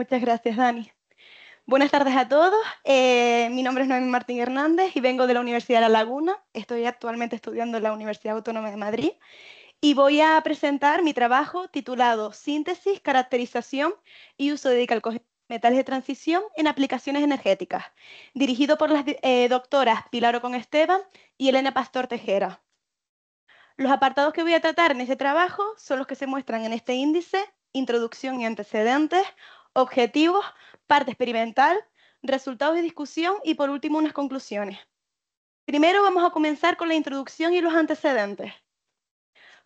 Muchas gracias, Dani. Buenas tardes a todos. Eh, mi nombre es Noemí Martín Hernández y vengo de la Universidad de La Laguna. Estoy actualmente estudiando en la Universidad Autónoma de Madrid y voy a presentar mi trabajo titulado Síntesis, Caracterización y Uso de Metales de Transición en Aplicaciones Energéticas, dirigido por las eh, doctoras pilaro con Esteban y Elena Pastor Tejera. Los apartados que voy a tratar en este trabajo son los que se muestran en este índice, introducción y antecedentes, objetivos, parte experimental, resultados de discusión y por último unas conclusiones. Primero vamos a comenzar con la introducción y los antecedentes.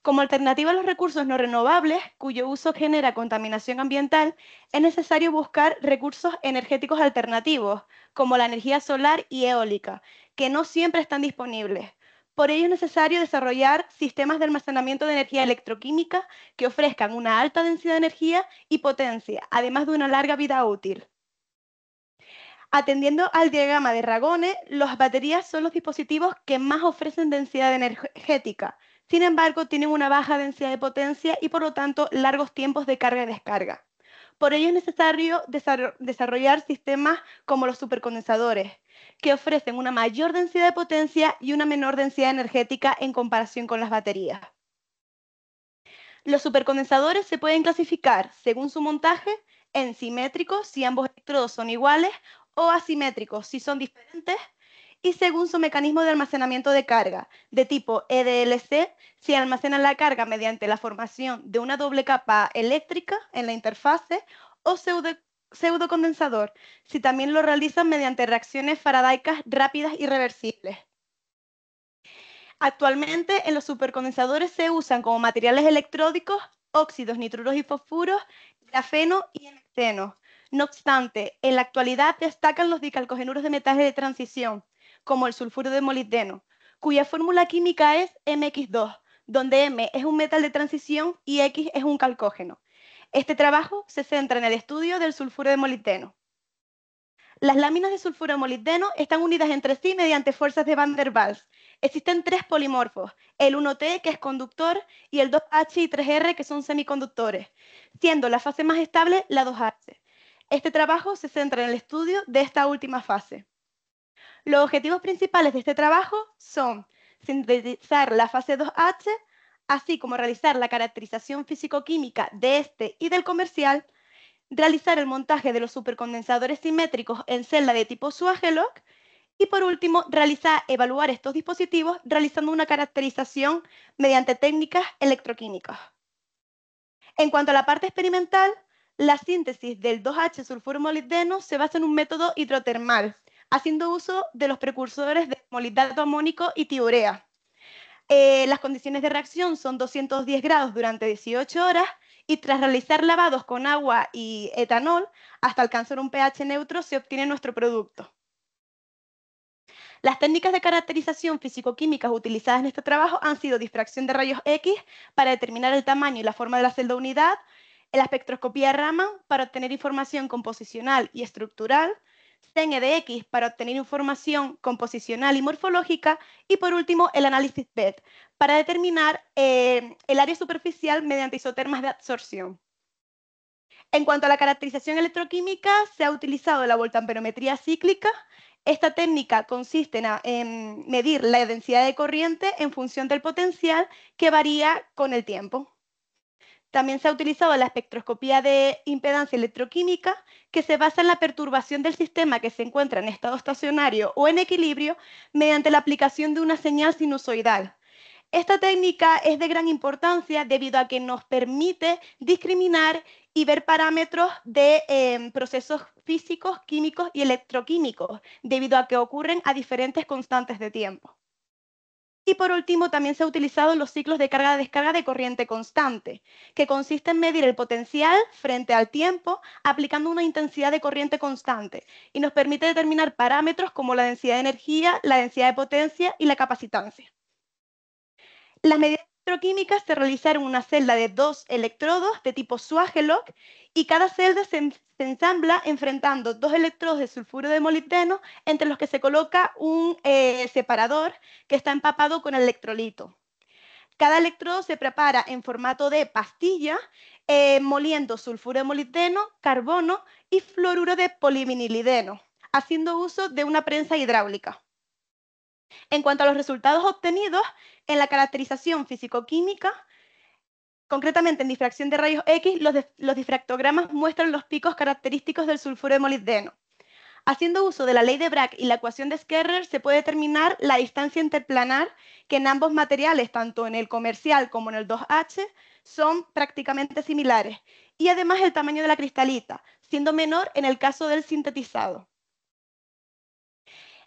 Como alternativa a los recursos no renovables, cuyo uso genera contaminación ambiental, es necesario buscar recursos energéticos alternativos, como la energía solar y eólica, que no siempre están disponibles, por ello es necesario desarrollar sistemas de almacenamiento de energía electroquímica que ofrezcan una alta densidad de energía y potencia, además de una larga vida útil. Atendiendo al diagrama de Ragone, las baterías son los dispositivos que más ofrecen densidad energética. Sin embargo, tienen una baja densidad de potencia y por lo tanto largos tiempos de carga y descarga. Por ello es necesario desarrollar sistemas como los supercondensadores, que ofrecen una mayor densidad de potencia y una menor densidad energética en comparación con las baterías. Los supercondensadores se pueden clasificar según su montaje en simétricos si ambos electrodos son iguales o asimétricos si son diferentes y según su mecanismo de almacenamiento de carga, de tipo EDLC, si almacenan la carga mediante la formación de una doble capa eléctrica en la interfase o pseudo pseudocondensador si también lo realizan mediante reacciones faradaicas rápidas y reversibles. Actualmente en los supercondensadores se usan como materiales electródicos óxidos, nitruros y fosfuros, grafeno y enxeno. No obstante, en la actualidad destacan los dicalcogenuros de metales de transición, como el sulfuro de molibdeno, cuya fórmula química es MX2, donde M es un metal de transición y X es un calcógeno. Este trabajo se centra en el estudio del sulfuro de molibdeno. Las láminas de sulfuro de molibdeno están unidas entre sí mediante fuerzas de Van der Waals. Existen tres polimorfos, el 1T, que es conductor, y el 2H y 3R, que son semiconductores, siendo la fase más estable la 2H. Este trabajo se centra en el estudio de esta última fase. Los objetivos principales de este trabajo son sintetizar la fase 2H así como realizar la caracterización físico-química de este y del comercial, realizar el montaje de los supercondensadores simétricos en celda de tipo Suagelock y por último, realizar, evaluar estos dispositivos realizando una caracterización mediante técnicas electroquímicas. En cuanto a la parte experimental, la síntesis del 2H sulfuro molibdeno se basa en un método hidrotermal, haciendo uso de los precursores de molibdato amónico y tiurea. Eh, las condiciones de reacción son 210 grados durante 18 horas y tras realizar lavados con agua y etanol hasta alcanzar un pH neutro se obtiene nuestro producto. Las técnicas de caracterización físico utilizadas en este trabajo han sido difracción de rayos X para determinar el tamaño y la forma de la celda unidad, la espectroscopía Raman para obtener información composicional y estructural, en EDX para obtener información composicional y morfológica. Y por último, el análisis BED para determinar eh, el área superficial mediante isotermas de absorción. En cuanto a la caracterización electroquímica, se ha utilizado la voltamperometría cíclica. Esta técnica consiste en medir la densidad de corriente en función del potencial que varía con el tiempo. También se ha utilizado la espectroscopía de impedancia electroquímica, que se basa en la perturbación del sistema que se encuentra en estado estacionario o en equilibrio mediante la aplicación de una señal sinusoidal. Esta técnica es de gran importancia debido a que nos permite discriminar y ver parámetros de eh, procesos físicos, químicos y electroquímicos, debido a que ocurren a diferentes constantes de tiempo. Y por último, también se ha utilizado los ciclos de carga-descarga de corriente constante, que consiste en medir el potencial frente al tiempo aplicando una intensidad de corriente constante y nos permite determinar parámetros como la densidad de energía, la densidad de potencia y la capacitancia. Las medidas se realizaron una celda de dos electrodos de tipo Swagelok y cada celda se, ensambla enfrentando dos electrodos de sulfuro de molibdeno entre los que se coloca un eh, separador que está empapado con electrolito. Cada electrodo se prepara en formato de pastilla, eh, moliendo sulfuro de molibdeno, carbono y fluoruro de polivinilideno, haciendo uso de una prensa hidráulica. En cuanto a los resultados obtenidos en la caracterización físico-química, concretamente en difracción de rayos X, los, difractogramas muestran los picos característicos del sulfuro de molibdeno. Haciendo uso de la ley de Bragg y la ecuación de Scherrer, se puede determinar la distancia interplanar que en ambos materiales, tanto en el comercial como en el 2H, son prácticamente similares, y además el tamaño de la cristalita, siendo menor en el caso del sintetizado.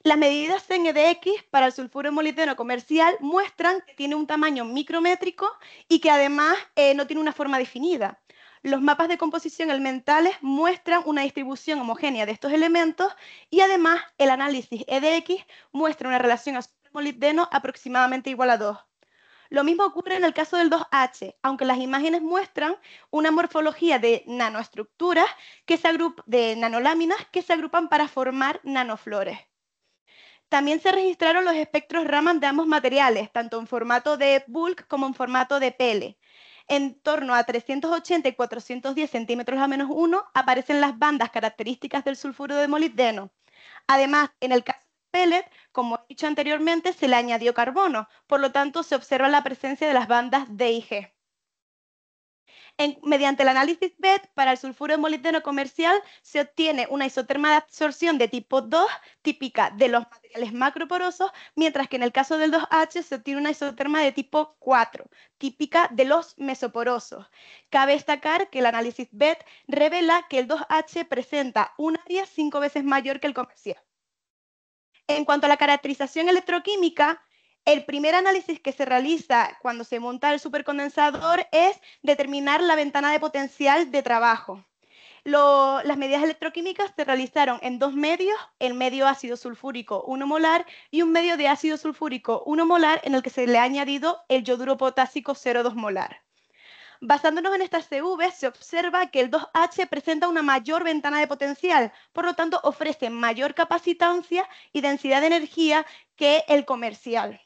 Las medidas EDX para el sulfuro de molibdeno comercial muestran que tiene un tamaño micrométrico y que además eh, no tiene una forma definida. Los mapas de composición elementales muestran una distribución homogénea de estos elementos y además el análisis EDX muestra una relación sulfuro molibdeno aproximadamente igual a 2. Lo mismo ocurre en el caso del 2H, aunque las imágenes muestran una morfología de nanoestructuras, que se de nanoláminas, que se agrupan para formar nanoflores. También se registraron los espectros Raman de ambos materiales, tanto en formato de bulk como en formato de pele. En torno a 380 y 410 centímetros a menos 1 aparecen las bandas características del sulfuro de molibdeno. Además, en el caso de pellet, como he dicho anteriormente, se le añadió carbono, por lo tanto se observa la presencia de las bandas D mediante el análisis BET, para el sulfuro de molibdeno comercial se obtiene una isoterma de absorción de tipo 2 típica de los materiales macroporosos, mientras que en el caso del 2H se obtiene una isoterma de tipo 4 típica de los mesoporosos. Cabe destacar que el análisis BET revela que el 2H presenta un área cinco veces mayor que el comercial. En cuanto a la caracterización electroquímica, el primer análisis que se realiza cuando se monta el supercondensador es determinar la ventana de potencial de trabajo. las medidas electroquímicas se realizaron en dos medios, el medio ácido sulfúrico 1 molar y un medio de ácido sulfúrico 1 molar en el que se le ha añadido el yoduro potásico 0,2 molar. Basándonos en estas CV, se observa que el 2H presenta una mayor ventana de potencial, por lo tanto ofrece mayor capacitancia y densidad de energía que el comercial.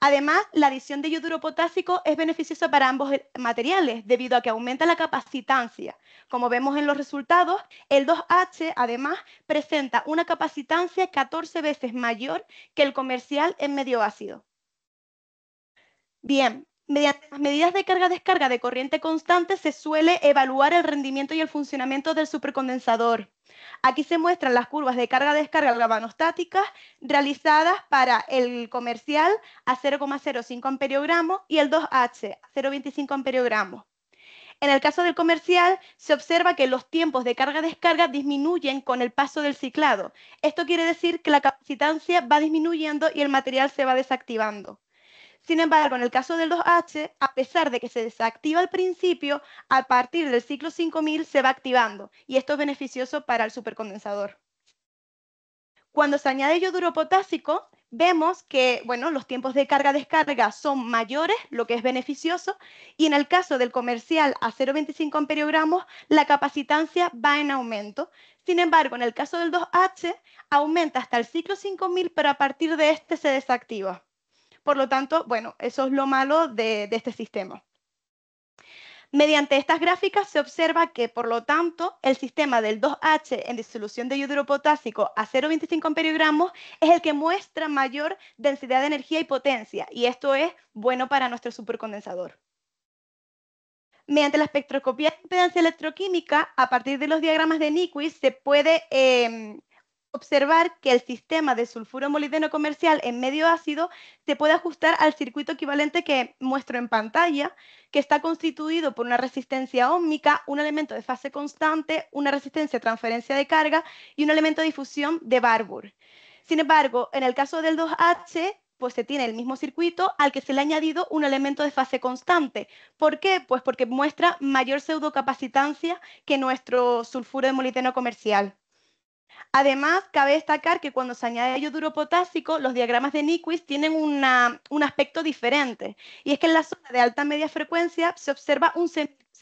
Además, la adición de yoduro potásico es beneficiosa para ambos eh, materiales debido a que aumenta la capacitancia. Como vemos en los resultados, el 2H además presenta una capacitancia 14 veces mayor que el comercial en medio ácido. Bien, Mediante las medidas de carga-descarga de corriente constante se suele evaluar el rendimiento y el funcionamiento del supercondensador. Aquí se muestran las curvas de carga-descarga galvanostáticas realizadas para el comercial a 0,05 amperiogramo y el 2H a 0,25 amperiogramo. En el caso del comercial, se observa que los tiempos de carga-descarga disminuyen con el paso del ciclado. Esto quiere decir que la capacitancia va disminuyendo y el material se va desactivando. Sin embargo, en el caso del 2H, a pesar de que se desactiva al principio, a partir del ciclo 5000 se va activando y esto es beneficioso para el supercondensador. Cuando se añade yoduro potásico, vemos que bueno, los tiempos de carga-descarga son mayores, lo que es beneficioso, y en el caso del comercial a 0,25 amperiogramos, la capacitancia va en aumento. Sin embargo, en el caso del 2H, aumenta hasta el ciclo 5000, pero a partir de este se desactiva. Por lo tanto, bueno, eso es lo malo de, este sistema. Mediante estas gráficas se observa que, por lo tanto, el sistema del 2H en disolución de yoduro potásico a 0,25 amperiogramos es el que muestra mayor densidad de energía y potencia, y esto es bueno para nuestro supercondensador. Mediante la espectroscopía de impedancia electroquímica, a partir de los diagramas de Nyquist, se puede eh, observar que el sistema de sulfuro molibdeno comercial en medio ácido se puede ajustar al circuito equivalente que muestro en pantalla, que está constituido por una resistencia ómica, un elemento de fase constante, una resistencia de transferencia de carga y un elemento de difusión de Barbour. Sin embargo, en el caso del 2H, pues se tiene el mismo circuito al que se le ha añadido un elemento de fase constante. ¿Por qué? Pues porque muestra mayor pseudocapacitancia que nuestro sulfuro de molibdeno comercial. Además, cabe destacar que cuando se añade yoduro potásico, los diagramas de Nyquist tienen un aspecto diferente, y es que en la zona de alta media frecuencia se observa un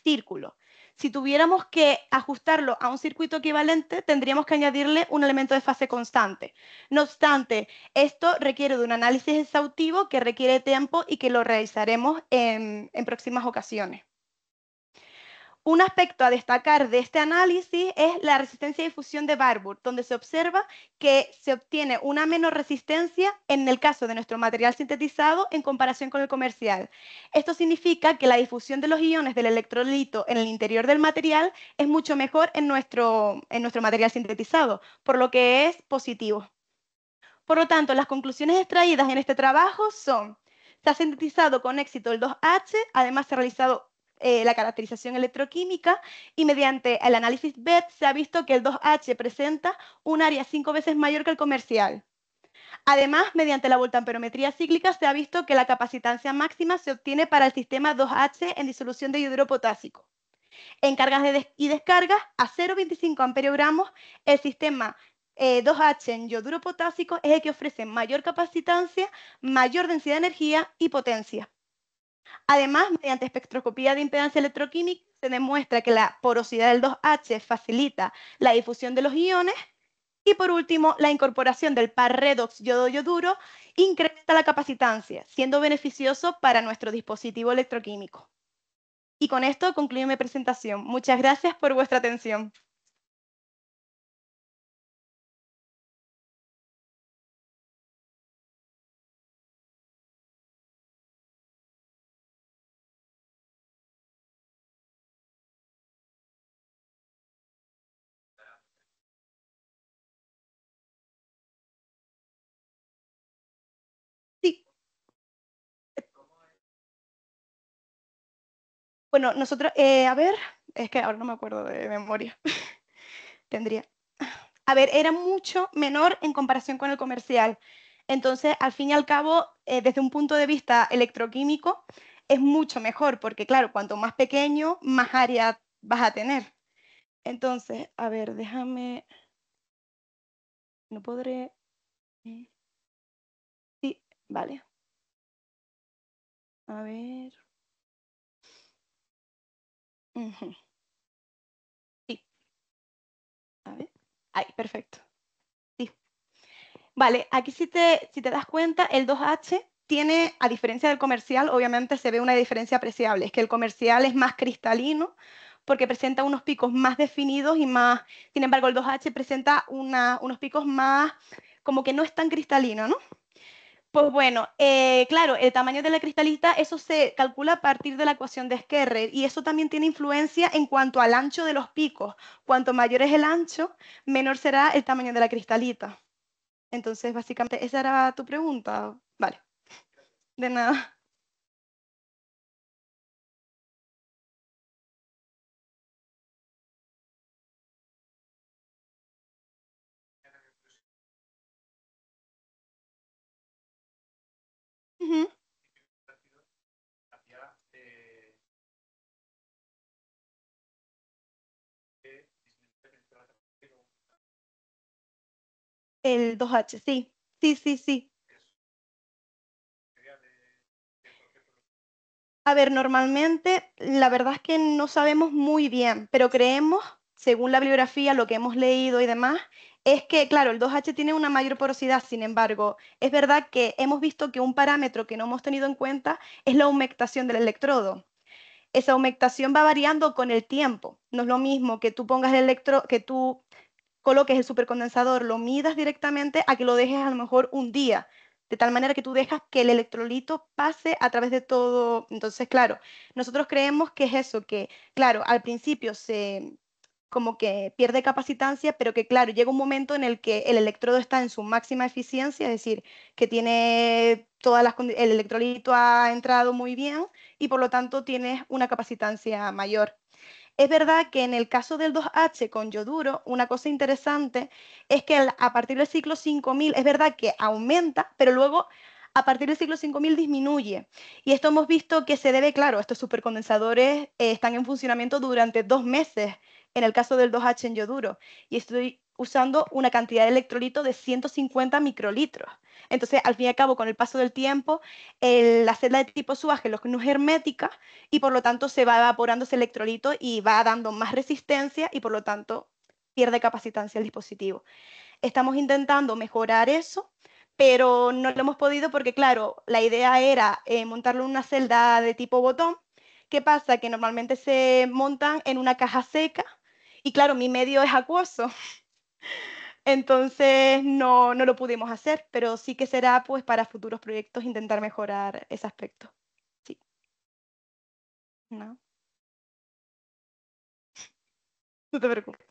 círculo. Si tuviéramos que ajustarlo a un circuito equivalente, tendríamos que añadirle un elemento de fase constante. No obstante, esto requiere de un análisis exhaustivo que requiere tiempo y que lo realizaremos en próximas ocasiones. Un aspecto a destacar de este análisis es la resistencia a difusión de Barbour, donde se observa que se obtiene una menor resistencia en el caso de nuestro material sintetizado en comparación con el comercial. Esto significa que la difusión de los iones del electrolito en el interior del material es mucho mejor en nuestro, en nuestro material sintetizado, por lo que es positivo. Por lo tanto, las conclusiones extraídas en este trabajo son se ha sintetizado con éxito el 2H, además se ha realizado eh, la caracterización electroquímica y mediante el análisis BET se ha visto que el 2H presenta un área cinco veces mayor que el comercial. Además, mediante la voltamperometría cíclica se ha visto que la capacitancia máxima se obtiene para el sistema 2H en disolución de yoduro potásico. En cargas y descargas a 0,25 amperiogramos, el sistema 2H eh, en yoduro potásico es el que ofrece mayor capacitancia, mayor densidad de energía y potencia. Además, mediante espectroscopía de impedancia electroquímica se demuestra que la porosidad del 2H facilita la difusión de los iones y por último, la incorporación del par redox yodo-yoduro incrementa la capacitancia, siendo beneficioso para nuestro dispositivo electroquímico. Y con esto concluyo mi presentación. Muchas gracias por vuestra atención. Bueno, nosotros, eh, a ver, es que ahora no me acuerdo de memoria. Tendría. A ver, era mucho menor en comparación con el comercial. Entonces, al fin y al cabo, eh, desde un punto de vista electroquímico, es mucho mejor, porque claro, cuanto más pequeño, más área vas a tener. Entonces, a ver, déjame. No podré. Sí, vale. A ver. Sí. Ahí, perfecto. Sí. Vale, aquí si te, das cuenta, el 2H tiene, a diferencia del comercial, obviamente se ve una diferencia apreciable, es que el comercial es más cristalino porque presenta unos picos más definidos y más, sin embargo, el 2H presenta unos picos más, como que no es tan cristalino, ¿no? Pues bueno, eh, claro, el tamaño de la cristalita, eso se calcula a partir de la ecuación de Skerrer y eso también tiene influencia en cuanto al ancho de los picos. Cuanto mayor es el ancho, menor será el tamaño de la cristalita. Entonces, básicamente, esa era tu pregunta. Vale, de nada. El 2H, sí, sí, sí, sí. A ver, normalmente la verdad es que no sabemos muy bien, pero creemos, según la bibliografía, lo que hemos leído y demás, es que, claro, el 2H tiene una mayor porosidad, sin embargo, es verdad que hemos visto que un parámetro que no hemos tenido en cuenta es la humectación del electrodo. Esa humectación va variando con el tiempo. No es lo mismo que tú pongas el electro, que tú coloques el supercondensador, lo midas directamente a que lo dejes a lo mejor un día, de tal manera que tú dejas que el electrolito pase a través de todo. Entonces, claro, nosotros creemos que es eso, que claro, al principio se como que pierde capacitancia, pero que claro, llega un momento en el que el electrodo está en su máxima eficiencia, es decir, que tiene todas las el electrolito ha entrado muy bien y por lo tanto tienes una capacitancia mayor. Es verdad que en el caso del 2H con yoduro, una cosa interesante es que a partir del ciclo 5000 es verdad que aumenta, pero luego a partir del ciclo 5000 disminuye. Y esto hemos visto que se debe, claro, estos supercondensadores eh, están en funcionamiento durante dos meses en el caso del 2H en yoduro. Y estoy usando una cantidad de electrolito de 150 microlitros. Entonces, al fin y al cabo, con el paso del tiempo, la celda de tipo que no es hermética y por lo tanto se va evaporando ese electrolito y va dando más resistencia y por lo tanto pierde capacitancia el dispositivo. Estamos intentando mejorar eso, pero no lo hemos podido porque, claro, la idea era eh, montarlo en una celda de tipo botón. ¿Qué pasa? Que normalmente se montan en una caja seca y, claro, mi medio es acuoso. Entonces no, no, lo pudimos hacer, pero sí que será pues para futuros proyectos intentar mejorar ese aspecto. Sí. No. No te preocupes.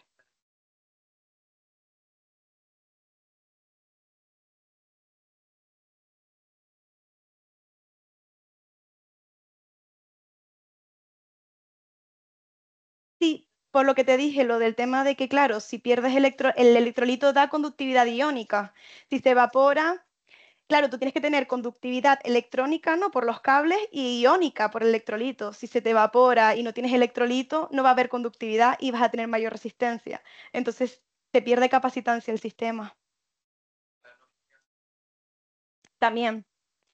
por lo que te dije, lo del tema de que, claro, si pierdes el electrolito da conductividad iónica. Si se evapora, claro, tú tienes que tener conductividad electrónica, ¿no? Por los cables y iónica por el electrolito. Si se te evapora y no tienes electrolito, no va a haber conductividad y vas a tener mayor resistencia. Entonces, se pierde capacitancia el sistema. También.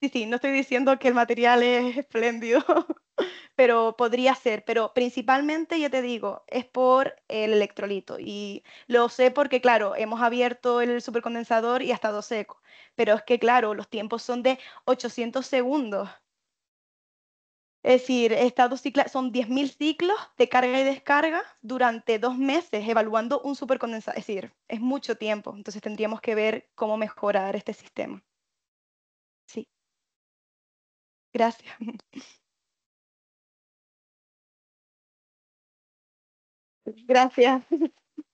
Sí, sí, no estoy diciendo que el material es espléndido, pero podría ser, pero principalmente, ya te digo, es por el electrolito y lo sé porque, claro, hemos abierto el supercondensador y ha estado seco, pero es que, claro, los tiempos son de 800 segundos. Es decir, son 10.000 ciclos de carga y descarga durante dos meses evaluando un supercondensador. Es decir, es mucho tiempo. Entonces tendríamos que ver cómo mejorar este sistema. Sí. Gracias. Gracias.